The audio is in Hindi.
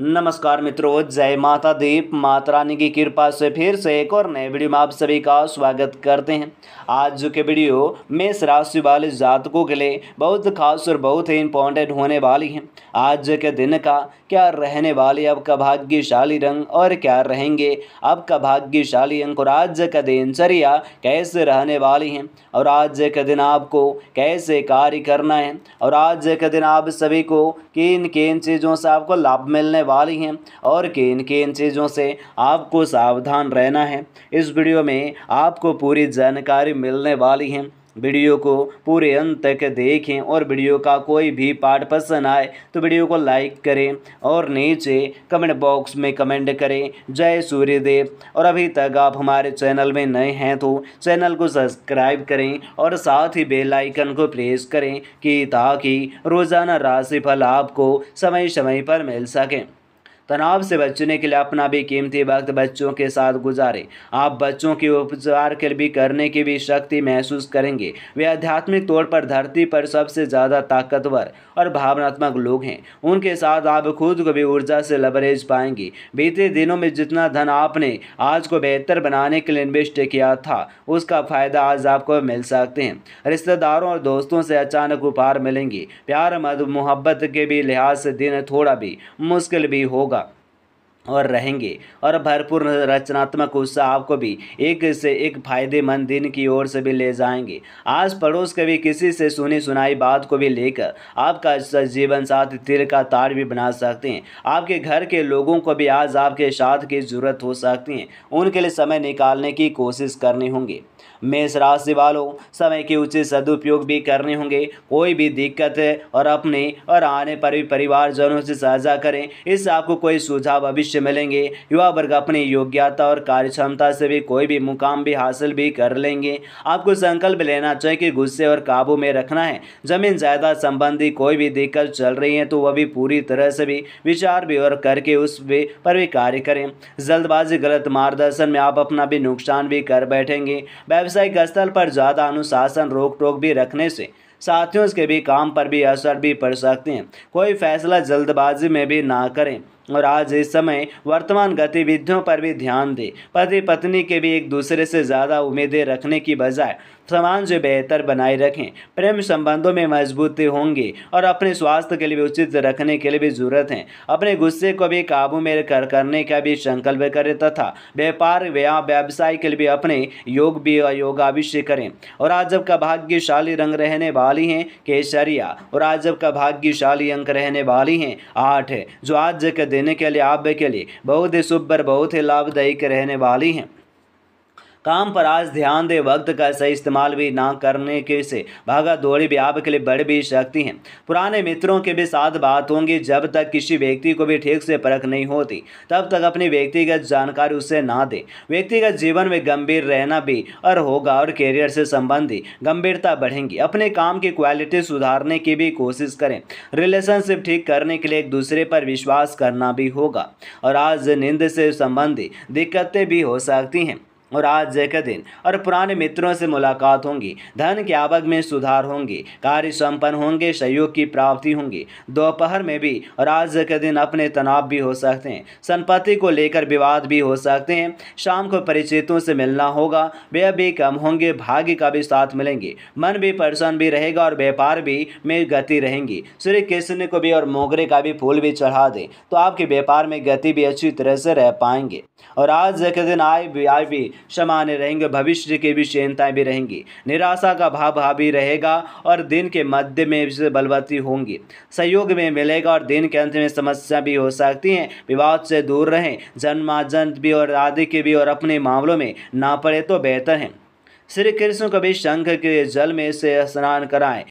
नमस्कार मित्रों जय माता दीप माता रानी की कृपा से फिर से एक और नए वीडियो में आप सभी का स्वागत करते हैं आज के वीडियो मेष राशि वाले जातकों के लिए बहुत खास और बहुत ही इंपॉर्टेंट होने वाली है आज के दिन का क्या रहने वाले आपका भाग्यशाली रंग और क्या रहेंगे आपका भाग्यशाली अंक और आज का दिनचर्या कैसे रहने वाली हैं और आज के दिन आपको कैसे कार्य करना है और आज के दिन आप सभी को किन किन चीज़ों से आपको लाभ मिलने वाली हैं और किन किन चीज़ों से आपको सावधान रहना है इस वीडियो में आपको पूरी जानकारी मिलने वाली है वीडियो को पूरे अंत तक देखें और वीडियो का कोई भी पार्ट पसंद आए तो वीडियो को लाइक करें और नीचे कमेंट बॉक्स में कमेंट करें जय सूर्यदेव और अभी तक आप हमारे चैनल में नए हैं तो चैनल को सब्सक्राइब करें और साथ ही बेल आइकन को प्रेस करें कि ताकि रोज़ाना राशिफल आपको समय समय पर मिल सकें तनाव से बचने के लिए अपना भी कीमती वक्त बच्चों के साथ गुजारें आप बच्चों के उपचार के भी करने की भी शक्ति महसूस करेंगे वे आध्यात्मिक तौर पर धरती पर सबसे ज़्यादा ताकतवर और भावनात्मक लोग हैं उनके साथ आप खुद को भी ऊर्जा से लबरेज पाएंगे बीते दिनों में जितना धन आपने आज को बेहतर बनाने के लिए इन्वेस्ट किया था उसका फ़ायदा आज आपको मिल सकते हैं रिश्तेदारों और दोस्तों से अचानक उपहार मिलेंगे प्यार मद मोहब्बत के भी लिहाज से दिन थोड़ा भी मुश्किल भी होगा और रहेंगे और भरपूर रचनात्मक उत्साह आपको भी एक से एक फायदेमंद दिन की ओर से भी ले जाएंगे आस पड़ोस के भी किसी से सुनी सुनाई बात को भी लेकर आपका जीवन साथ तिर का तार भी बना सकते हैं आपके घर के लोगों को भी आज आपके साथ की जरूरत हो सकती है उनके लिए समय निकालने की कोशिश करनी होंगी मेष राशि वालों समय के उचित सदुपयोग भी करने होंगे कोई भी दिक्कत है और अपने और आने पर भी परिवारजनों से साझा करें इससे आपको कोई सुझाव अभिष्य भविष्य मिलेंगे युवा वर्ग अपनी योग्यता और कार्य क्षमता से भी कोई भी मुकाम भी हासिल भी कर लेंगे आपको संकल्प लेना चाहिए कि गुस्से और काबू में रखना है जमीन जायदाद संबंधी कोई भी दिक्कत चल रही है तो वह भी पूरी तरह से भी विचार भी और करके उस पर भी कार्य करें जल्दबाजी गलत मार्गदर्शन में आप अपना भी नुकसान भी कर बैठेंगे व्यावसायिक स्थल पर ज़्यादा अनुशासन रोक टोक भी रखने से साथियों के भी काम पर भी असर भी पड़ सकते हैं कोई फैसला जल्दबाजी में भी ना करें और आज इस समय वर्तमान गतिविधियों पर भी ध्यान दें पति पत्नी के भी एक दूसरे से ज़्यादा उम्मीदें रखने की बजाय समाज बेहतर बनाए रखें प्रेम संबंधों में मजबूती होंगी और अपने स्वास्थ्य के लिए उचित रखने के लिए भी जरूरत है अपने गुस्से को भी काबू में कर करने का भी संकल्प करें तथा व्यापार या व्यवसाय के लिए भी अपने योग भी योगाविष्य करें और आज जब का भाग्यशाली रंग रहने वाली हैं केसरिया और आज का भाग्यशाली अंक रहने वाली हैं आठ जो आज के देने के लिए आप के लिए बहुत ही शुभ बहुत ही लाभदायी रहने वाली हैं काम पर आज ध्यान दें वक्त का सही इस्तेमाल भी ना करने के से भागा दौड़ी भी आपके लिए बढ़ भी सकती हैं पुराने मित्रों के भी साथ बात होंगी जब तक किसी व्यक्ति को भी ठीक से परख नहीं होती तब तक अपनी व्यक्तिगत जानकारी उसे ना दें व्यक्तिगत जीवन में गंभीर रहना भी और होगा और कैरियर से संबंधी गंभीरता बढ़ेंगी अपने काम की क्वालिटी सुधारने की भी कोशिश करें रिलेशनशिप ठीक करने के लिए एक दूसरे पर विश्वास करना भी होगा और आज नींद से संबंधी दिक्कतें भी हो सकती हैं और आज के दिन और पुराने मित्रों से मुलाकात होंगी धन के आवक में सुधार होंगे कार्य संपन्न होंगे सहयोग की प्राप्ति होंगी दोपहर में भी और आज के दिन अपने तनाव भी हो सकते हैं संपत्ति को लेकर विवाद भी हो सकते हैं शाम को परिचितों से मिलना होगा व्यय भी कम होंगे भाग्य का भी साथ मिलेंगे मन भी प्रसन्न भी रहेगा और व्यापार भी में गति रहेंगी सूर्य कृष्ण को भी और मोगरे का भी फूल भी चढ़ा दें तो आपके व्यापार में गति भी अच्छी तरह से रह पाएंगे और आज के दिन आय भी आय भी सामान्य रहेंगे भविष्य की भी चिंताएँ भी रहेंगी निराशा का भाव भावी रहेगा और दिन के मध्य में भी बलवती होंगी सहयोग में मिलेगा और दिन के अंत में समस्या भी हो सकती हैं विवाद से दूर रहें जन्माजन भी और आदि के भी और अपने मामलों में ना पड़े तो बेहतर हैं श्री कृष्ण कभी शंख के जल में से स्नान कराएं